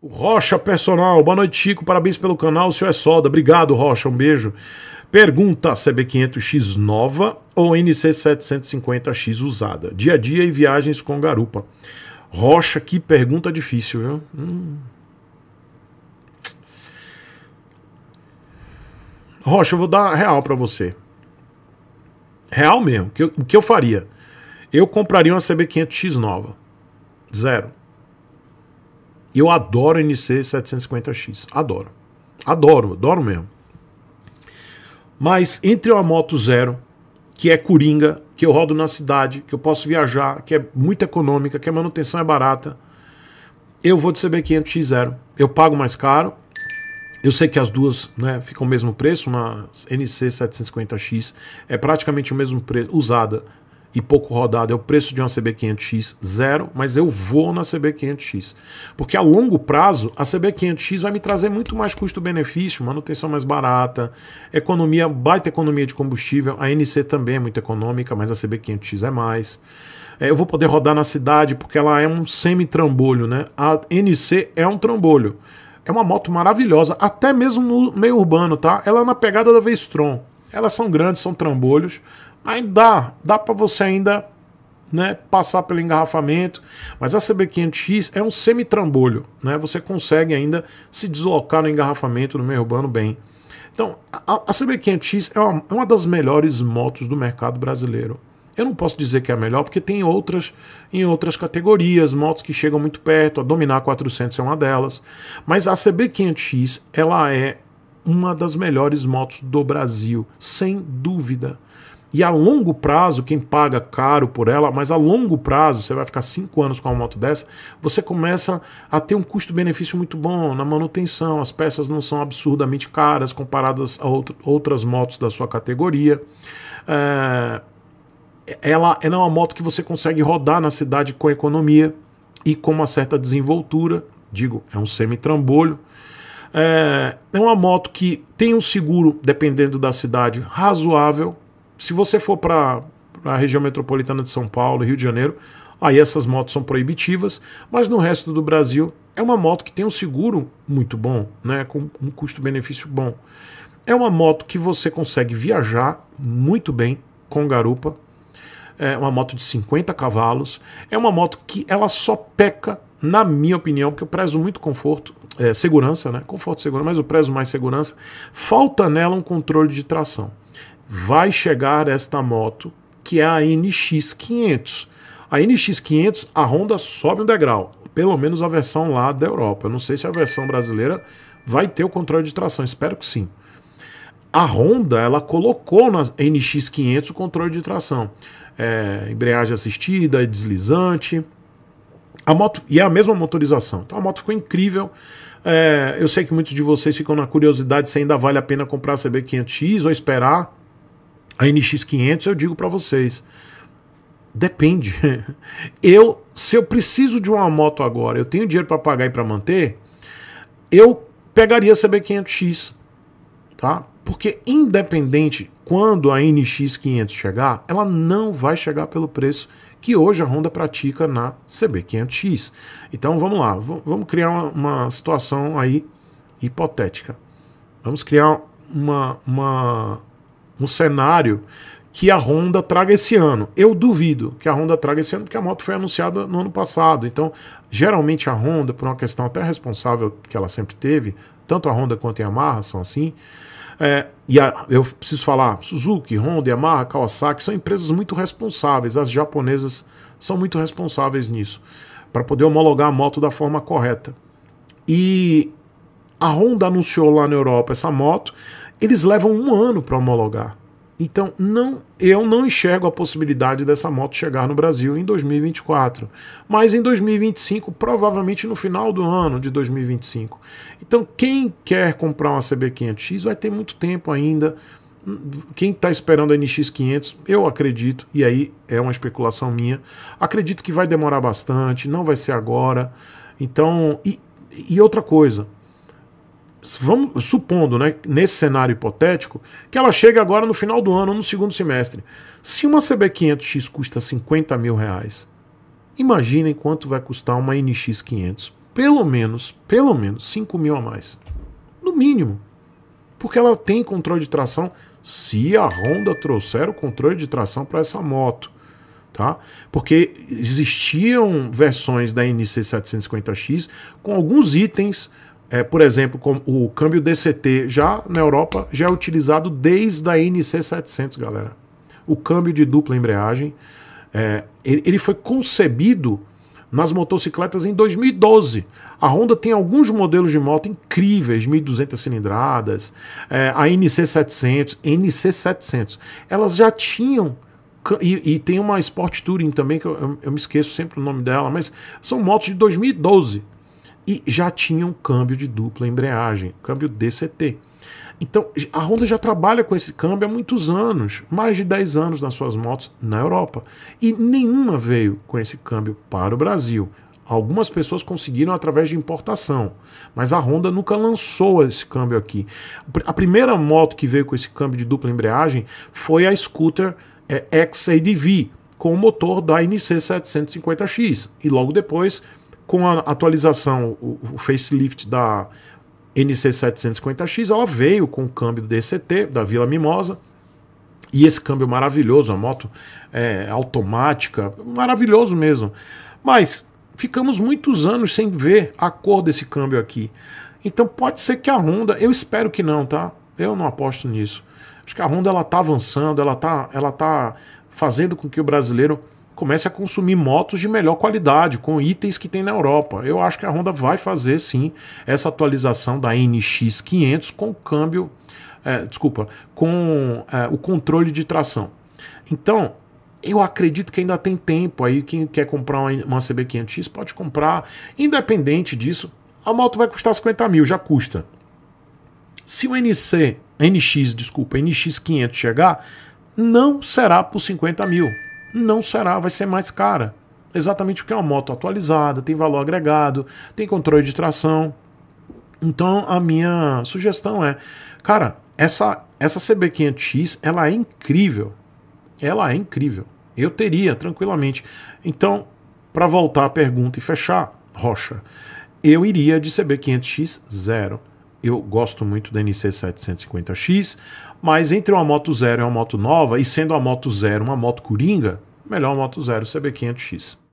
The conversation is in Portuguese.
O Rocha Personal, boa noite, Chico. Parabéns pelo canal. O senhor é soda. Obrigado, Rocha. Um beijo. Pergunta: CB500X nova ou NC750X usada? Dia a dia e viagens com garupa. Rocha, que pergunta difícil, viu? Hum. Rocha, eu vou dar real para você. Real mesmo. o que eu faria? Eu compraria uma CB500X nova. Zero. Eu adoro NC 750X. Adoro. Adoro, adoro mesmo. Mas entre uma moto zero, que é coringa, que eu rodo na cidade, que eu posso viajar, que é muito econômica, que a manutenção é barata, eu vou de CB500X zero. Eu pago mais caro. Eu sei que as duas né, ficam o mesmo preço, mas NC 750X é praticamente o mesmo preço, usada e pouco rodada é o preço de uma CB500X zero, mas eu vou na CB500X. Porque a longo prazo, a CB500X vai me trazer muito mais custo-benefício, manutenção mais barata, economia, baita economia de combustível. A NC também é muito econômica, mas a CB500X é mais. É, eu vou poder rodar na cidade porque ela é um semi-trambolho, né? A NC é um trambolho. É uma moto maravilhosa, até mesmo no meio urbano, tá? Ela é na pegada da Vestron. Elas são grandes, são trambolhos, Aí dá, dá para você ainda né, passar pelo engarrafamento, mas a CB500X é um semitrambolho, né, você consegue ainda se deslocar no engarrafamento no meio urbano bem. Então, a, a CB500X é uma, é uma das melhores motos do mercado brasileiro. Eu não posso dizer que é a melhor, porque tem outras em outras categorias, motos que chegam muito perto, a Dominar 400 é uma delas, mas a CB500X, ela é uma das melhores motos do Brasil, sem dúvida. E a longo prazo, quem paga caro por ela, mas a longo prazo, você vai ficar cinco anos com uma moto dessa, você começa a ter um custo-benefício muito bom na manutenção, as peças não são absurdamente caras comparadas a outras motos da sua categoria. É, ela, ela é uma moto que você consegue rodar na cidade com economia e com uma certa desenvoltura. Digo, é um semi-trambolho. É, é uma moto que tem um seguro, dependendo da cidade, razoável se você for para a região metropolitana de São Paulo, Rio de Janeiro, aí essas motos são proibitivas, mas no resto do Brasil é uma moto que tem um seguro muito bom, né, com um custo-benefício bom. É uma moto que você consegue viajar muito bem com garupa. É uma moto de 50 cavalos. É uma moto que ela só peca, na minha opinião, porque eu prezo muito conforto, é, segurança, né? Conforto e segurança, mas eu prezo mais segurança. Falta nela um controle de tração vai chegar esta moto, que é a NX500. A NX500, a Honda sobe um degrau, pelo menos a versão lá da Europa. Eu não sei se a versão brasileira vai ter o controle de tração, espero que sim. A Honda, ela colocou na NX500 o controle de tração. É, embreagem assistida, deslizante. A moto, e é a mesma motorização. Então a moto ficou incrível. É, eu sei que muitos de vocês ficam na curiosidade se ainda vale a pena comprar a CB500X ou esperar a NX500, eu digo para vocês, depende. Eu, se eu preciso de uma moto agora, eu tenho dinheiro para pagar e para manter, eu pegaria a CB500X, tá? Porque independente quando a NX500 chegar, ela não vai chegar pelo preço que hoje a Honda pratica na CB500X. Então vamos lá, vamos criar uma, uma situação aí hipotética. Vamos criar uma, uma um cenário que a Honda traga esse ano. Eu duvido que a Honda traga esse ano, porque a moto foi anunciada no ano passado. Então, geralmente a Honda, por uma questão até responsável que ela sempre teve, tanto a Honda quanto a Yamaha são assim. É, e a, eu preciso falar, Suzuki, Honda, Yamaha, Kawasaki são empresas muito responsáveis. As japonesas são muito responsáveis nisso, para poder homologar a moto da forma correta. E a Honda anunciou lá na Europa essa moto eles levam um ano para homologar. Então, não, eu não enxergo a possibilidade dessa moto chegar no Brasil em 2024, mas em 2025, provavelmente no final do ano de 2025. Então, quem quer comprar uma CB500X vai ter muito tempo ainda. Quem está esperando a NX500, eu acredito, e aí é uma especulação minha, acredito que vai demorar bastante, não vai ser agora. Então, e, e outra coisa, vamos supondo, né, nesse cenário hipotético, que ela chega agora no final do ano, no segundo semestre. Se uma CB500X custa 50 mil reais, imaginem quanto vai custar uma NX500. Pelo menos, pelo menos 5 mil a mais. No mínimo. Porque ela tem controle de tração se a Honda trouxer o controle de tração para essa moto. Tá? Porque existiam versões da NC750X com alguns itens é, por exemplo, com o câmbio DCT já na Europa já é utilizado desde a NC700, galera. O câmbio de dupla embreagem, é, ele foi concebido nas motocicletas em 2012. A Honda tem alguns modelos de moto incríveis, 1.200 cilindradas, é, a NC700, NC700. Elas já tinham e, e, tem uma Sport Touring também, que eu, eu, me esqueço sempre o nome dela, mas são motos de 2012 e já tinha um câmbio de dupla embreagem, câmbio DCT. Então, a Honda já trabalha com esse câmbio há muitos anos, mais de 10 anos nas suas motos na Europa. E nenhuma veio com esse câmbio para o Brasil. Algumas pessoas conseguiram através de importação, mas a Honda nunca lançou esse câmbio aqui. A primeira moto que veio com esse câmbio de dupla embreagem foi a scooter é, XADV, com o motor da NC750X. E logo depois com a atualização, o, o facelift da NC750X, ela veio com o câmbio DCT, da Vila Mimosa, e esse câmbio maravilhoso, a moto é, automática, maravilhoso mesmo. Mas ficamos muitos anos sem ver a cor desse câmbio aqui. Então pode ser que a Honda, eu espero que não, tá? Eu não aposto nisso. Acho que a Honda ela tá avançando, ela tá, ela tá fazendo com que o brasileiro comece a consumir motos de melhor qualidade, com itens que tem na Europa. Eu acho que a Honda vai fazer sim essa atualização da NX500 com câmbio, é, desculpa, com é, o controle de tração. Então, eu acredito que ainda tem tempo aí. Quem quer comprar uma CB500X pode comprar. Independente disso, a moto vai custar 50 mil, já custa. Se o NC, NX, desculpa, NX500 chegar, não será por 50 mil. Não será, vai ser mais cara. Exatamente porque é uma moto atualizada, tem valor agregado, tem controle de tração. Então a minha sugestão é, cara, essa essa CB500X, ela é incrível. Ela é incrível. Eu teria tranquilamente. Então, para voltar à pergunta e fechar, Rocha, eu iria de CB500X zero. Eu gosto muito da NC750X, mas entre uma moto zero e uma moto nova, e sendo a moto zero uma moto coringa, melhor moto zero CB500X.